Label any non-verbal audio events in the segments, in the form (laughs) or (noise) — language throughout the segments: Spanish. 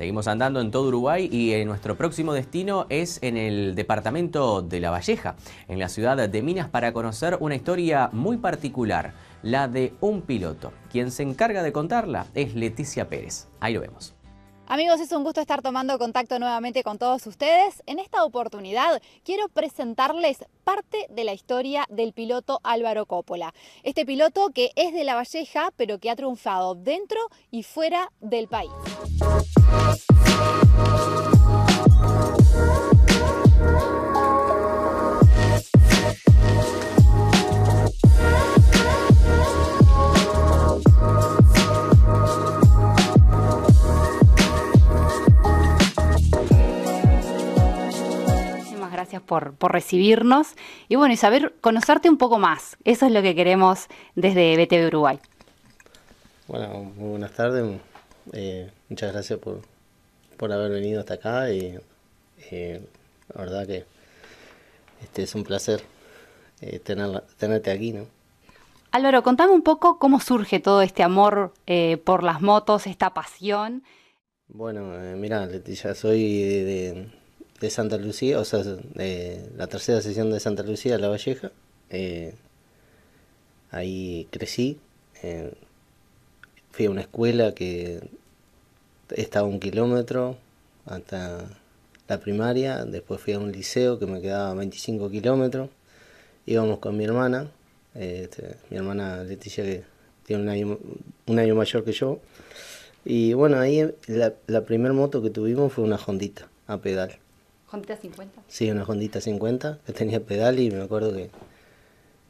Seguimos andando en todo Uruguay y eh, nuestro próximo destino es en el departamento de La Valleja, en la ciudad de Minas, para conocer una historia muy particular, la de un piloto. Quien se encarga de contarla es Leticia Pérez. Ahí lo vemos. Amigos, es un gusto estar tomando contacto nuevamente con todos ustedes. En esta oportunidad quiero presentarles parte de la historia del piloto Álvaro Coppola. Este piloto que es de La Valleja, pero que ha triunfado dentro y fuera del país. gracias por, recibirnos y bueno, y saber conocerte un poco más. Eso es lo que queremos desde BTV Uruguay. Bueno, muy buenas tardes. Eh, muchas gracias por, haber venido hasta acá y eh, la verdad que este es un placer eh, tenerte aquí, ¿no? Álvaro, contame un poco cómo surge todo este amor por las motos, esta pasión. Bueno, mira, Leticia, soy de de Santa Lucía, o sea, la tercera sesión de Santa Lucía, La Valleja. Eh, ahí crecí. Eh, fui a una escuela que estaba a un kilómetro hasta la primaria. Después fui a un liceo que me quedaba 25 kilómetros. Íbamos con mi hermana, eh, este, mi hermana Leticia, que tiene un año, mayor que yo. Y bueno, ahí la, primera moto que tuvimos fue una Hondita a pedal. ¿Jondita 50. Sí, una Jondita 50 que tenía pedal y me acuerdo que,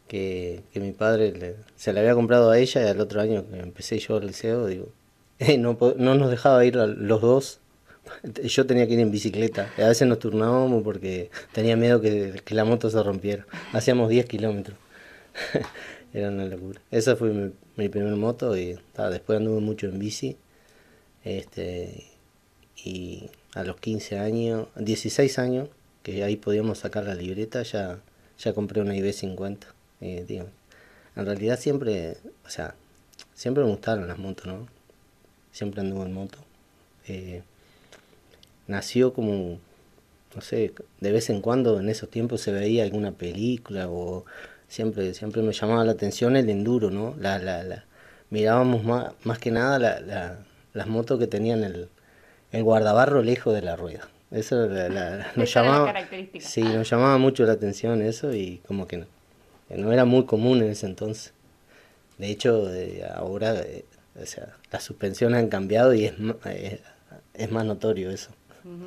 que, mi padre se la había comprado a ella y al otro año que empecé yo el liceo, digo, (laughs) eh, no, nos dejaba ir los dos. (laughs) Yo tenía que ir en bicicleta. A veces nos turnábamos porque tenía miedo que, que la moto se rompiera. Hacíamos 10 kilómetros. (laughs) Era una locura. Esa fue mi, mi primer moto y después anduve mucho en bici. Este, y a los 15 años, 16 años, que ahí podíamos sacar la libreta, ya, ya compré una IB50. Eh, digo, en realidad siempre, o sea, siempre me gustaron las motos, ¿no? Siempre anduve en moto. Eh, nació como, no sé, de vez en cuando en esos tiempos se veía alguna película o siempre, siempre me llamaba la atención el enduro, ¿no? La, la, la mirábamos más, más que nada la, las motos que tenían el, el guardabarro lejos de la rueda. Eso nos, llamaba, sí, nos llamaba mucho la atención eso y como que no, era muy común en ese entonces. De hecho, ahora o las suspensiones han cambiado y es, eh, es más notorio eso.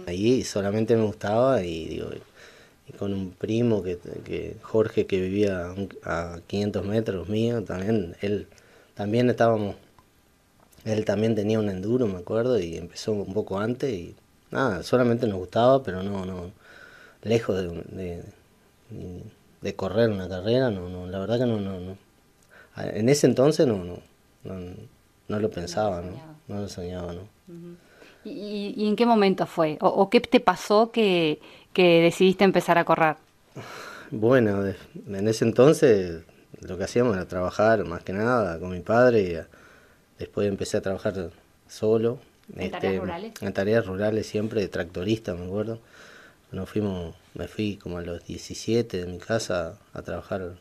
Ahí solamente me gustaba y con un primo que, que Jorge que vivía a 500 metros mío, también él también estábamos él también tenía un enduro, me acuerdo, y empezó un poco antes y nada, solamente nos gustaba, pero no, no, lejos de, correr una carrera, no, no, la verdad que no, no, no. En ese entonces no, no, no, lo pensaba, no, lo soñaba, y, en qué momento fue? ¿O, qué te pasó que, que, decidiste empezar a correr? Bueno, en ese entonces lo que hacíamos era trabajar más que nada con mi padre y Después empecé a trabajar solo. Este, ¿En tareas rurales? siempre, de tractorista, me acuerdo. Nos fuimos, me fui como a los 17 de mi casa a trabajar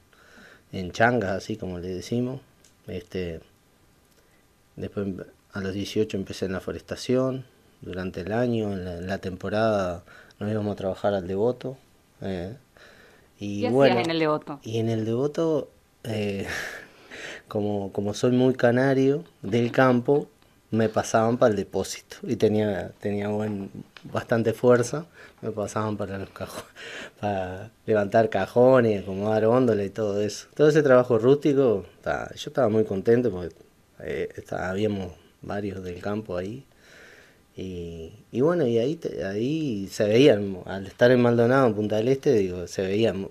en changas, así como le decimos. Este, después a los 18 empecé en la forestación. Durante el año, en la, temporada, nos íbamos a trabajar al devoto. Eh, y bueno, en el devoto? Y en el devoto eh, como, soy muy canario del campo, me pasaban para el depósito y tenía, tenía bastante fuerza, me pasaban para los cajones, (laughs) para levantar cajones, acomodar góndolas y todo eso. Todo ese trabajo rústico, yo estaba muy contento porque eh, habíamos varios del campo ahí. Y, bueno, y ahí, ahí se veían, al estar en Maldonado, en Punta del Este, digo, se veían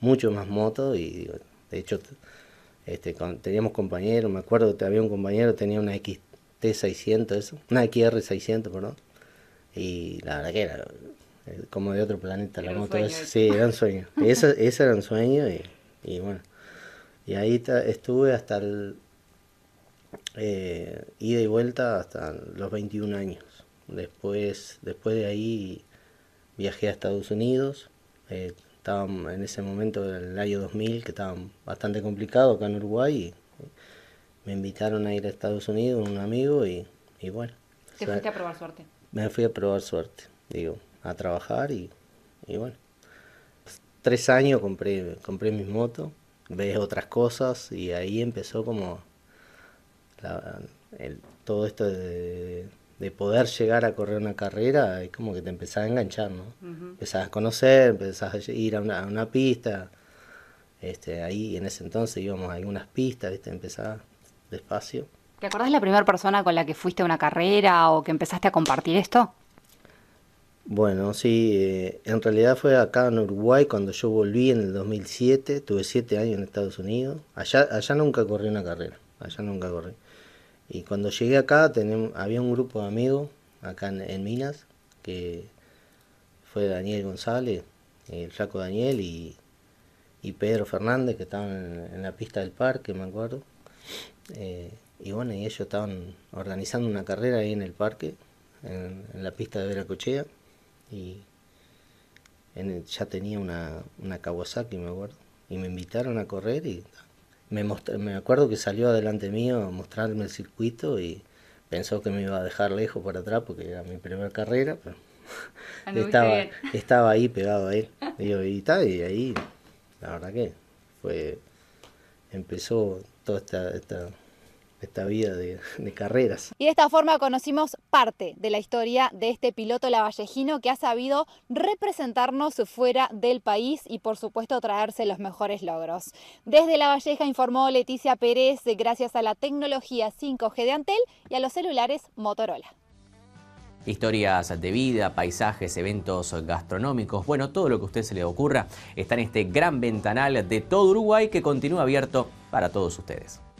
mucho más moto y de hecho este, teníamos compañeros, me acuerdo que había un compañero tenía una XT600, eso, una XR600, perdón. Y la verdad que era eh, como de otro planeta la moto. Esa, sí, era un sueño. (laughs) esa, era un sueño y, bueno. Y ahí estuve hasta el eh, ida y vuelta hasta los 21 años. Después, después de ahí viajé a Estados Unidos, eh, estaba en ese momento, en el año 2000, que estaba bastante complicado acá en Uruguay. Y me invitaron a ir a Estados Unidos, un amigo, y, bueno. ¿Te fuiste a probar suerte? Me fui a probar suerte, digo, a trabajar y, bueno. Tres años compré, compré mis motos, ves otras cosas y ahí empezó como todo esto de de poder llegar a correr una carrera, es como que te empezás a enganchar, ¿no? a conocer, empezás a ir a una, pista. Este, ahí en ese entonces íbamos a algunas pistas, ¿viste? empezaba despacio. ¿Te acordás la primera persona con la que fuiste a una carrera o que empezaste a compartir esto? Bueno, sí, eh, en realidad fue acá en Uruguay cuando yo volví en el 2007, tuve siete años en Estados Unidos, allá, allá nunca corrí una carrera, allá nunca corrí. Y cuando llegué acá había un grupo de amigos acá en, Minas, que fue Daniel González, el flaco Daniel y, Pedro Fernández, que estaban en, la pista del parque, me acuerdo. Eh, y bueno, y ellos estaban organizando una carrera ahí en el parque, en, la pista de Veracochea. Y ya tenía una, una Kawasaki, me acuerdo. Y me invitaron a correr y me, acuerdo que salió adelante mío a mostrarme el circuito y pensó que me iba a dejar lejos por atrás porque era mi primera carrera, pero ah, (laughs) estaba, estaba ahí pegado a él. Y, ahí, la verdad que fue, empezó toda esta esta vida de, carreras. Y de esta forma conocimos parte de la historia de este piloto lavallejino que ha sabido representarnos fuera del país y por supuesto traerse los mejores logros. Desde La Valleja informó Leticia Pérez gracias a la tecnología 5G de Antel y a los celulares Motorola. Historias de vida, paisajes, eventos gastronómicos, bueno, todo lo que a usted se le ocurra está en este gran ventanal de todo Uruguay que continúa abierto para todos ustedes.